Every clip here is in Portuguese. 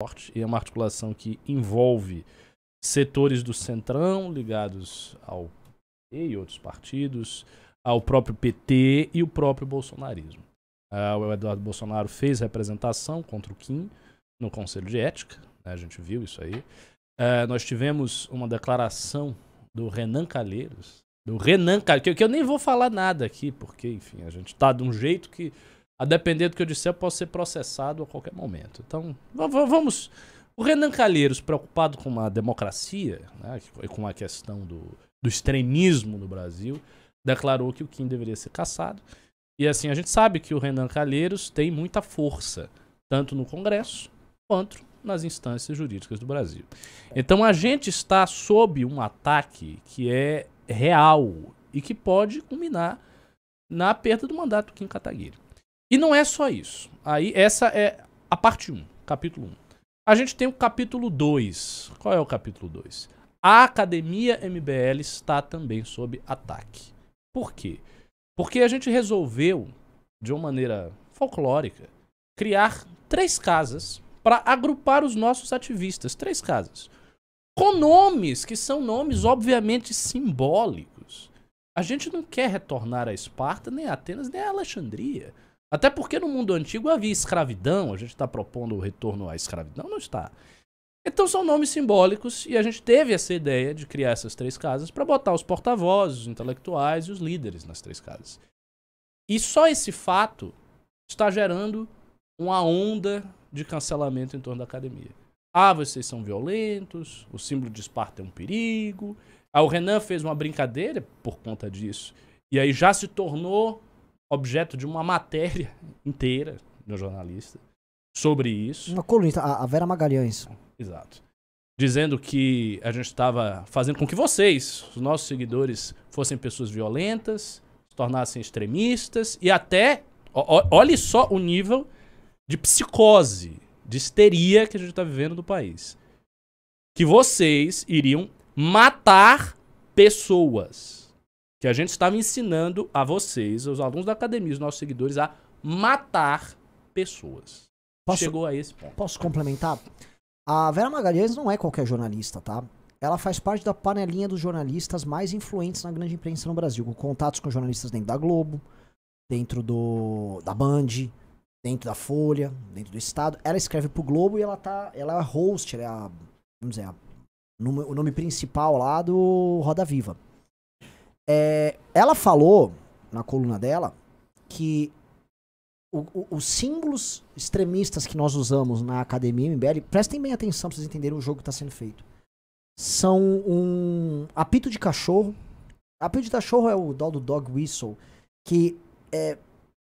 forte e é uma articulação que envolve setores do Centrão ligados ao PT e outros partidos, ao próprio PT e o próprio bolsonarismo. Uh, o Eduardo Bolsonaro fez representação contra o Kim no Conselho de Ética, né? a gente viu isso aí. Uh, nós tivemos uma declaração do Renan Calheiros, do Renan Calheiros, que, que eu nem vou falar nada aqui, porque, enfim, a gente está de um jeito que a depender do que eu disser, eu posso ser processado a qualquer momento. Então, vamos. O Renan Calheiros, preocupado com a democracia né, e com a questão do, do extremismo no Brasil, declarou que o Kim deveria ser caçado. E assim, a gente sabe que o Renan Calheiros tem muita força, tanto no Congresso quanto nas instâncias jurídicas do Brasil. Então a gente está sob um ataque que é real e que pode culminar na perda do mandato do Kim Kataguiri. E não é só isso. Aí essa é a parte 1, capítulo 1. A gente tem o capítulo 2. Qual é o capítulo 2? A academia MBL está também sob ataque. Por quê? Porque a gente resolveu, de uma maneira folclórica, criar três casas para agrupar os nossos ativistas. Três casas. Com nomes que são nomes, obviamente, simbólicos. A gente não quer retornar a Esparta, nem a Atenas, nem a Alexandria. Até porque no mundo antigo havia escravidão, a gente está propondo o retorno à escravidão, não está. Então são nomes simbólicos e a gente teve essa ideia de criar essas três casas para botar os porta-vozes, os intelectuais e os líderes nas três casas. E só esse fato está gerando uma onda de cancelamento em torno da academia. Ah, vocês são violentos, o símbolo de Esparta é um perigo. Ah, o Renan fez uma brincadeira por conta disso. E aí já se tornou objeto de uma matéria inteira do jornalista sobre isso. Uma colunista, a Vera Magalhães. Exato. Dizendo que a gente estava fazendo com que vocês, os nossos seguidores, fossem pessoas violentas, se tornassem extremistas e até. olhe só o nível de psicose, de histeria que a gente está vivendo no país. Que vocês iriam matar pessoas que a gente estava ensinando a vocês, os alunos da academia, os nossos seguidores, a matar pessoas. Posso, Chegou a esse ponto. Posso complementar? A Vera Magalhães não é qualquer jornalista, tá? Ela faz parte da panelinha dos jornalistas mais influentes na grande imprensa no Brasil, com contatos com jornalistas dentro da Globo, dentro do da Band, dentro da Folha, dentro do Estado. Ela escreve pro Globo e ela tá, ela é a host, ela é a, vamos dizer, a, o nome principal lá do Roda Viva. É, ela falou, na coluna dela, que o, o, os símbolos extremistas que nós usamos na academia MBL, prestem bem atenção pra vocês entenderem o jogo que está sendo feito. São um apito de cachorro. Apito de cachorro é o do dog whistle, que é,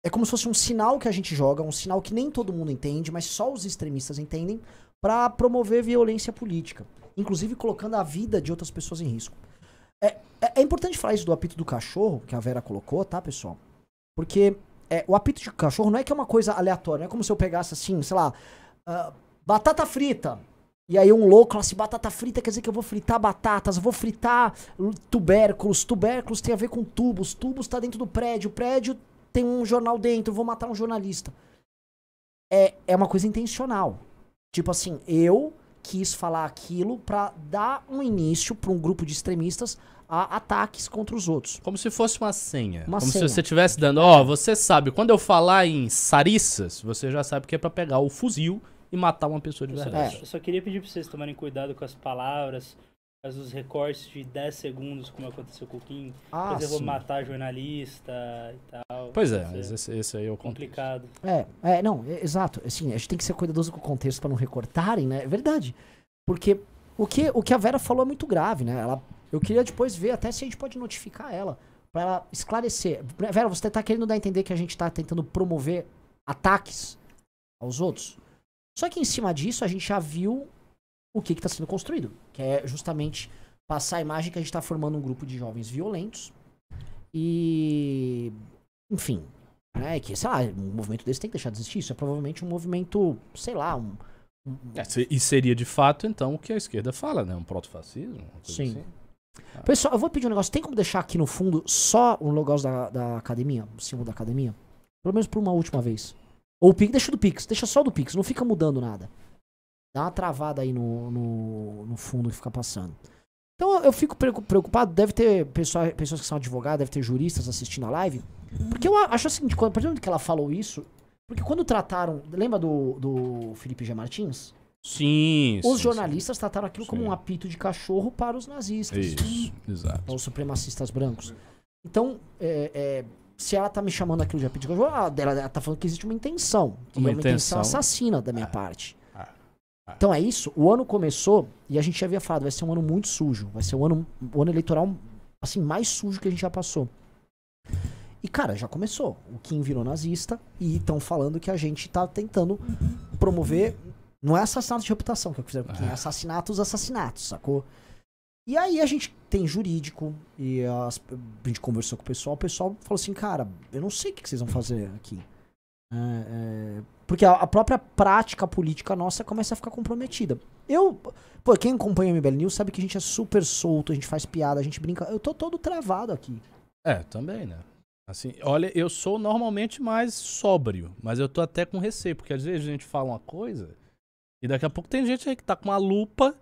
é como se fosse um sinal que a gente joga, um sinal que nem todo mundo entende, mas só os extremistas entendem, para promover violência política, inclusive colocando a vida de outras pessoas em risco. É, é, é, importante falar isso do apito do cachorro, que a Vera colocou, tá, pessoal? Porque é, o apito de cachorro não é que é uma coisa aleatória, não é como se eu pegasse assim, sei lá, uh, batata frita. E aí um louco fala assim, batata frita quer dizer que eu vou fritar batatas, vou fritar tubérculos, tubérculos tem a ver com tubos, tubos tá dentro do prédio, prédio tem um jornal dentro, vou matar um jornalista. É, é uma coisa intencional. Tipo assim, eu quis falar aquilo para dar um início para um grupo de extremistas a ataques contra os outros. Como se fosse uma senha. Uma Como senha. se você estivesse dando, ó, oh, você sabe, quando eu falar em sariças, você já sabe que é para pegar o fuzil e matar uma pessoa de verdade. Eu só queria pedir para vocês tomarem cuidado com as palavras, faz os recortes de 10 segundos, como aconteceu com o Kim. Ah, Depois eu vou matar jornalista e tal. Pois é, esse, esse, aí é o complicado. É, é, não, é, exato. Assim, a gente tem que ser cuidadoso com o contexto para não recortarem, né? É verdade. Porque o que, o que a Vera falou é muito grave, né? Ela, eu queria depois ver até se a gente pode notificar ela, para ela esclarecer. Né, Vera, você tá querendo dar a entender que a gente tá tentando promover ataques aos outros? Só que em cima disso a gente já viu o que está sendo construído, que é justamente passar a imagem que a gente está formando um grupo de jovens violentos e, enfim, né, que, sei lá, um movimento desse tem que deixar de existir, isso é provavelmente um movimento, sei lá, um... um... É, e seria de fato, então, o que a esquerda fala, né, um protofascismo? Sim. Assim. Ah. Pessoal, eu vou pedir um negócio, tem como deixar aqui no fundo só o logo da, da academia, o símbolo da academia? Pelo menos por uma última vez. Ou o Pix, deixa do Pix, deixa só do Pix, não fica mudando nada. Dá uma travada aí no, no, no fundo que fica passando. Então eu fico preocupado, deve ter pessoa, pessoas que são advogadas, deve ter juristas assistindo a live. Porque eu acho assim, seguinte quando, a que ela falou isso, porque quando trataram. Lembra do, do Felipe G. Martins? Sim. Os sim, jornalistas sim. trataram aquilo sim. como um apito de cachorro para os nazistas. Isso, exato. Para os supremacistas brancos. Então, é, é, se ela tá me chamando aquilo de apito de cachorro, ah, ela, ela tá falando que existe uma intenção. Uma, é uma intenção. intenção assassina da minha é. parte. Ah. Então é isso. O ano começou e a gente já havia falado, vai ser um ano muito sujo. Vai ser o um ano, um ano eleitoral assim mais sujo que a gente já passou. E cara, já começou. O Kim virou nazista e estão falando que a gente tá tentando promover. Não é assassinato de reputação que eu fizeram com o Kim, é, é assassinatos, assassinatos, sacou? E aí a gente tem jurídico e as, a gente conversou com o pessoal. O pessoal falou assim, cara, eu não sei o que vocês vão fazer aqui. É, é, porque a, a, própria prática política nossa começa a ficar comprometida. Eu, pô, quem acompanha o MBL News sabe que a gente é super solto, a gente faz piada, a gente brinca. Eu tô todo travado aqui. É, também, né? Assim, olha, eu sou normalmente mais sóbrio, mas eu tô até com receio, porque às vezes a gente fala uma coisa e daqui a pouco tem gente aí que tá com uma lupa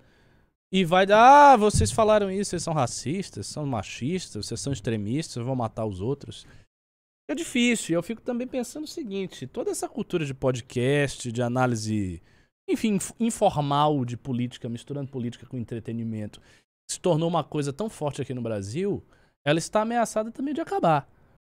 e vai dar, ah, vocês falaram isso, vocês são racistas, são machistas, vocês são extremistas, vão matar os outros. É difícil. Eu fico também pensando o seguinte: toda essa cultura de podcast, de análise, enfim, informal de política, misturando política com entretenimento, se tornou uma coisa tão forte aqui no Brasil, ela está ameaçada também de acabar.